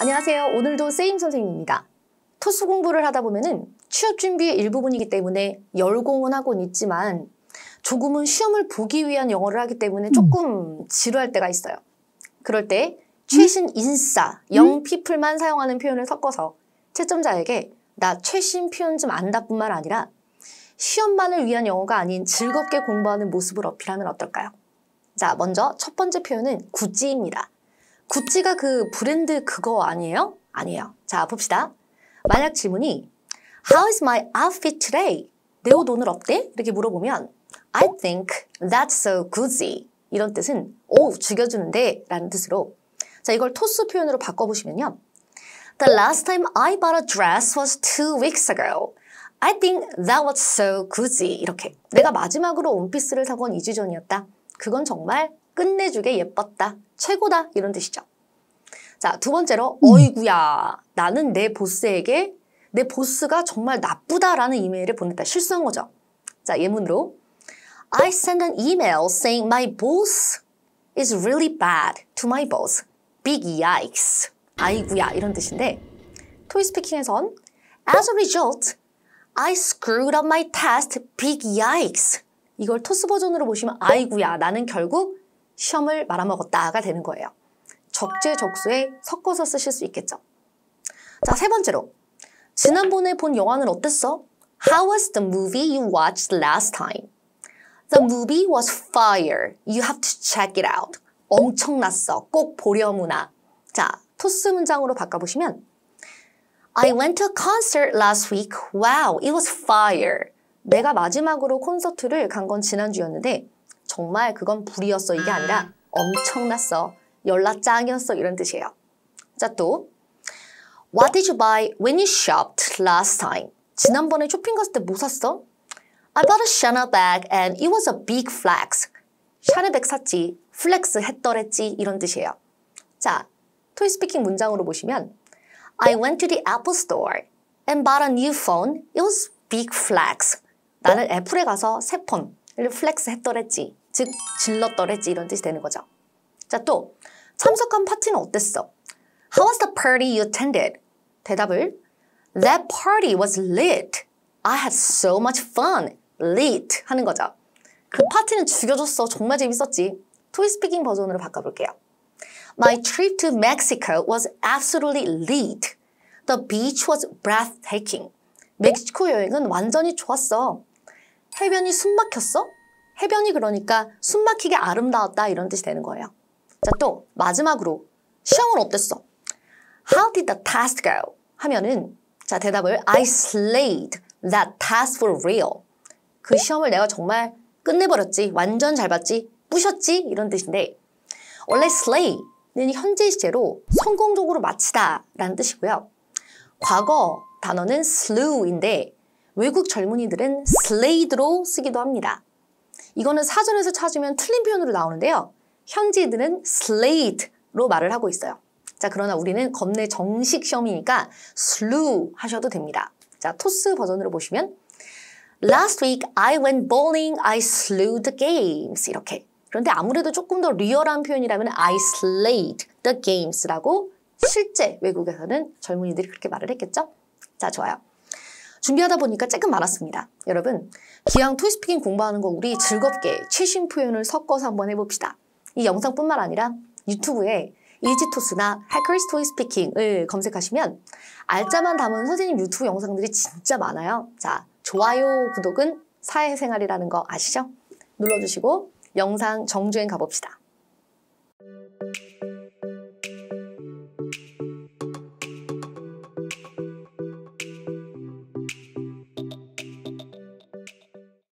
안녕하세요. 오늘도 세임 선생님입니다. 토스 공부를 하다 보면 취업 준비의 일부분이기 때문에 열공은 하곤 있지만 조금은 시험을 보기 위한 영어를 하기 때문에 음. 조금 지루할 때가 있어요. 그럴 때 최신 음. 인싸, 영 피플만 사용하는 표현을 섞어서 채점자에게 나 최신 표현 좀 안다뿐만 아니라 시험만을 위한 영어가 아닌 즐겁게 공부하는 모습을 어필하면 어떨까요? 자, 먼저 첫 번째 표현은 굳이입니다. 구찌가 그 브랜드 그거 아니에요? 아니에요. 자, 봅시다. 만약 질문이 How is my outfit today? 내 옷 오늘 어때? 이렇게 물어보면 I think that's so Gucci. 이런 뜻은 오, 죽여주는데 라는 뜻으로 자, 이걸 토스 표현으로 바꿔보시면요. The last time I bought a dress was two weeks ago. I think that was so Gucci. 이렇게 내가 마지막으로 원피스를 사건 2주 전이었다. 그건 정말 끝내주게 예뻤다. 최고다 이런 뜻이죠. 자, 두 번째로 음. 어이구야 나는 내 보스에게 내 보스가 정말 나쁘다라는 이메일을 보냈다. 실수한 거죠. 자, 예문으로 I sent an email saying my boss is really bad to my boss. Big yikes. 아이구야 이런 뜻인데 토이스피킹에선 As a result, I screwed up my test. Big yikes. 이걸 토스 버전으로 보시면 아이구야 나는 결국 시험을 말아먹었다가 되는 거예요. 적재적소에 섞어서 쓰실 수 있겠죠. 자, 세 번째로. 지난번에 본 영화는 어땠어? How was the movie you watched last time? The movie was fire. You have to check it out. 엄청났어. 꼭 보려무나. 자, 토스 문장으로 바꿔보시면 I went to a concert last week. Wow, it was fire. 내가 마지막으로 콘서트를 간 건 지난주였는데 정말 그건 불이었어 이게 아니라 엄청났어, 열라 짱이었어 이런 뜻이에요. 자 또, What did you buy when you shopped last time? 지난번에 쇼핑 갔을 때 뭐 샀어? I bought a Chanel bag and it was a big flex. 샤넬백 샀지, 플렉스 했더랬지 이런 뜻이에요. 자, 토이 스피킹 문장으로 보시면 I went to the Apple store and bought a new phone. It was big flex. 나는 애플에 가서 새 폰, 플렉스 했더랬지, 즉 질렀더랬지 이런 뜻이 되는 거죠. 자, 또 참석한 파티는 어땠어? How was the party you attended? 대답을 That party was lit. I had so much fun. Lit 하는 거죠. 그 파티는 죽여줬어. 정말 재밌었지. 토이 스피킹 버전으로 바꿔볼게요. My trip to Mexico was absolutely lit. The beach was breathtaking. 멕시코 여행은 완전히 좋았어. 해변이 숨막혔어? 해변이 그러니까 숨막히게 아름다웠다 이런 뜻이 되는 거예요. 자, 또 마지막으로 시험은 어땠어? How did the task go? 하면은 자, 대답을 I slayed that task for real. 그 시험을 내가 정말 끝내버렸지, 완전 잘 봤지, 부셨지 이런 뜻인데 원래 slay는 현재 시제로 성공적으로 마치다 라는 뜻이고요. 과거 단어는 slew인데 외국 젊은이들은 slade로 쓰기도 합니다. 이거는 사전에서 찾으면 틀린 표현으로 나오는데요. 현지인들은 slate로 말을 하고 있어요. 자, 그러나 우리는 겁내 정식 시험이니까 slew 하셔도 됩니다. 자, 토스 버전으로 보시면 Last week I went bowling, I slew the games 이렇게 그런데 아무래도 조금 더 리얼한 표현이라면 I slayed the games라고 실제 외국에서는 젊은이들이 그렇게 말을 했겠죠? 자, 좋아요. 준비하다 보니까 조금 많았습니다. 여러분, 기왕 토이스피킹 공부하는 거 우리 즐겁게 최신 표현을 섞어서 한번 해봅시다. 이 영상뿐만 아니라 유튜브에 이지토스나 해커스 토이스피킹을 검색하시면 알짜만 담은 선생님 유튜브 영상들이 진짜 많아요. 자, 좋아요, 구독은 사회생활이라는 거 아시죠? 눌러주시고 영상 정주행 가봅시다.